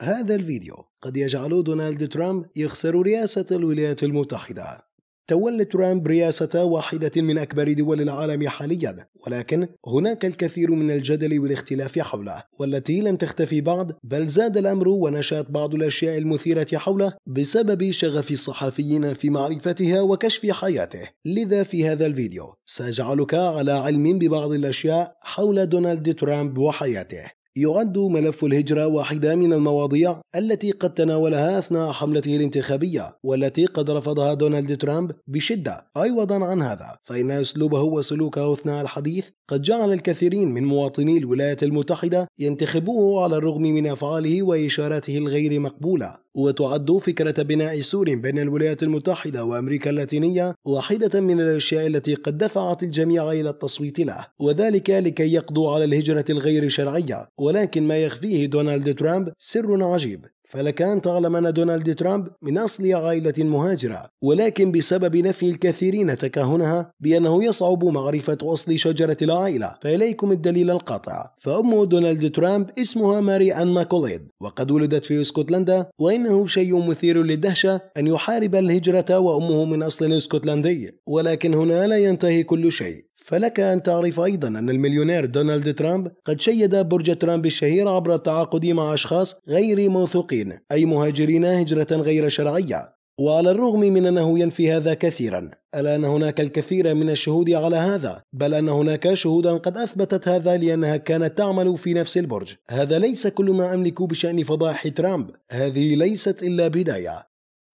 هذا الفيديو قد يجعل دونالد ترامب يخسر رئاسة الولايات المتحدة تولى ترامب رئاسة واحدة من أكبر دول العالم حاليا ولكن هناك الكثير من الجدل والاختلاف حوله والتي لم تختفي بعد بل زاد الأمر ونشأت بعض الأشياء المثيرة حوله بسبب شغف الصحفيين في معرفتها وكشف حياته لذا في هذا الفيديو سأجعلك على علم ببعض الأشياء حول دونالد ترامب وحياته يعد ملف الهجرة واحدة من المواضيع التي قد تناولها أثناء حملته الانتخابية والتي قد رفضها دونالد ترامب بشدة عوضا عن هذا فإن أسلوبه وسلوكه أثناء الحديث قد جعل الكثيرين من مواطني الولايات المتحدة ينتخبوه على الرغم من أفعاله وإشاراته الغير مقبولة وتعد فكرة بناء سور بين الولايات المتحدة وأمريكا اللاتينية واحدة من الأشياء التي قد دفعت الجميع إلى التصويت له وذلك لكي يقضوا على الهجرة الغير شرعية ولكن ما يخفيه دونالد ترامب سر عجيب فلكان تعلم أن دونالد ترامب من أصل عائلة مهاجرة ولكن بسبب نفي الكثيرين تكهنها بأنه يصعب معرفة أصل شجرة العائلة فإليكم الدليل القاطع فأم دونالد ترامب اسمها ماري أن ماكوليد وقد ولدت في اسكتلندا وإنه شيء مثير للدهشة أن يحارب الهجرة وأمه من أصل اسكتلندي ولكن هنا لا ينتهي كل شيء فلك أن تعرف أيضا أن المليونير دونالد ترامب قد شيد برج ترامب الشهير عبر التعاقد مع أشخاص غير موثوقين أي مهاجرين هجرة غير شرعية وعلى الرغم من أنه ينفي هذا كثيرا ألا أن هناك الكثير من الشهود على هذا بل أن هناك شهودا قد أثبتت هذا لأنها كانت تعمل في نفس البرج هذا ليس كل ما أملك بشأن فضائح ترامب هذه ليست إلا بداية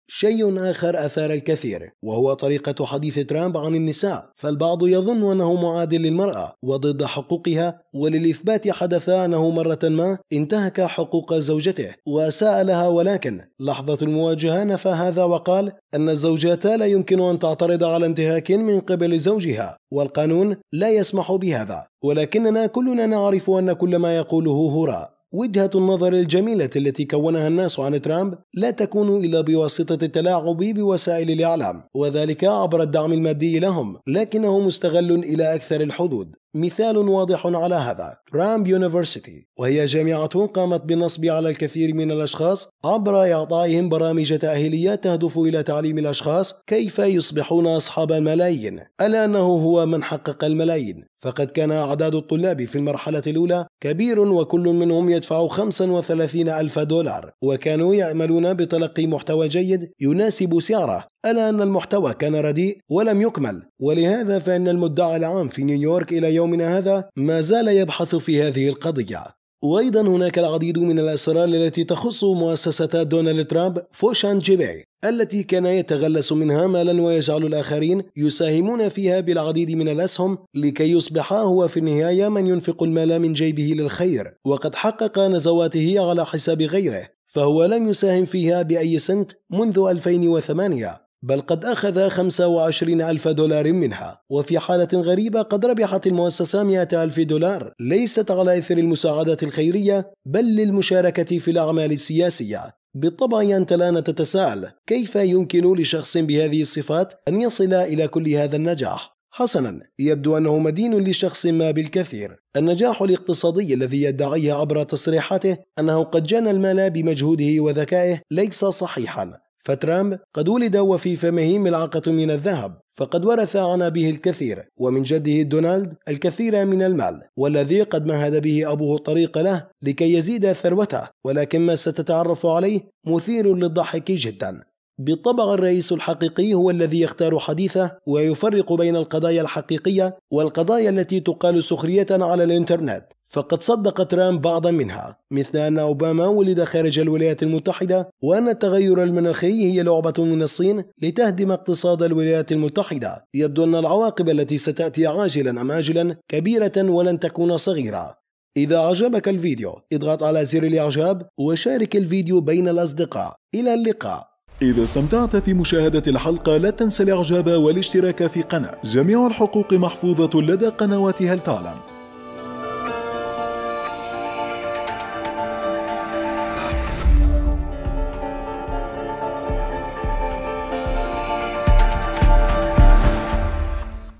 شيء آخر أثار الكثير وهو طريقة حديث ترامب عن النساء فالبعض يظن أنه معاد للمرأة وضد حقوقها وللإثبات حدث أنه مرة ما انتهك حقوق زوجته وأساء لها ولكن لحظة المواجهة نفى هذا وقال أن الزوجات لا يمكن أن تعترض على انتهاك من قبل زوجها والقانون لا يسمح بهذا ولكننا كلنا نعرف أن كل ما يقوله هراء وجهة النظر الجميلة التي كونها الناس عن ترامب لا تكون إلا بواسطة التلاعب بوسائل الإعلام وذلك عبر الدعم المادي لهم لكنه مستغل إلى أكثر الحدود مثال واضح على هذا رامب يونيفرسيتي وهي جامعة قامت بالنصب على الكثير من الأشخاص عبر إعطائهم برامج تأهيلية تهدف إلى تعليم الأشخاص كيف يصبحون أصحاب الملايين ألا أنه هو من حقق الملايين فقد كان أعداد الطلاب في المرحلة الأولى كبير وكل منهم يدفع 35 ألف دولار وكانوا يعملون بتلقي محتوى جيد يناسب سعره ألا أن المحتوى كان رديء ولم يكمل ولهذا فإن المدعى العام في نيويورك إلى يومنا هذا ما زال يبحث في هذه القضية وأيضا هناك العديد من الأسرار التي تخص مؤسسة دونالد ترامب فوشان جيبي التي كان يتغلس منها مالا ويجعل الآخرين يساهمون فيها بالعديد من الأسهم لكي يصبح هو في النهاية من ينفق المال من جيبه للخير وقد حقق نزواته على حساب غيره فهو لم يساهم فيها بأي سنت منذ 2008 بل قد أخذ 25 ألف دولار منها وفي حالة غريبة قد ربحت المؤسسة 100 ألف دولار ليست على إثر المساعدة الخيرية بل للمشاركة في الأعمال السياسية بالطبع أنت الآن تتساءل كيف يمكن لشخص بهذه الصفات أن يصل إلى كل هذا النجاح؟ حسنا يبدو انه مدين لشخص ما بالكثير النجاح الاقتصادي الذي يدعيه عبر تصريحاته انه قد جنى المال بمجهوده وذكائه ليس صحيحا فترامب قد ولد وفي فمه ملعقة من الذهب فقد ورث عن أبيه الكثير ومن جده دونالد الكثير من المال والذي قد مهد به أبوه الطريق له لكي يزيد ثروته ولكن ما ستتعرف عليه مثير للضحك جدا بالطبع الرئيس الحقيقي هو الذي يختار حديثه ويفرق بين القضايا الحقيقية والقضايا التي تقال سخرية على الإنترنت فقد صدق ترامب بعضا منها مثل أن أوباما ولد خارج الولايات المتحدة وأن التغير المناخي هي لعبة من الصين لتهدم اقتصاد الولايات المتحدة يبدو أن العواقب التي ستأتي عاجلا أم آجلا كبيرة ولن تكون صغيرة إذا عجبك الفيديو اضغط على زر الإعجاب وشارك الفيديو بين الأصدقاء إلى اللقاء إذا استمتعت في مشاهدة الحلقة لا تنسى الإعجاب والاشتراك في قناة جميع الحقوق محفوظة لدى قنوات هل تعلم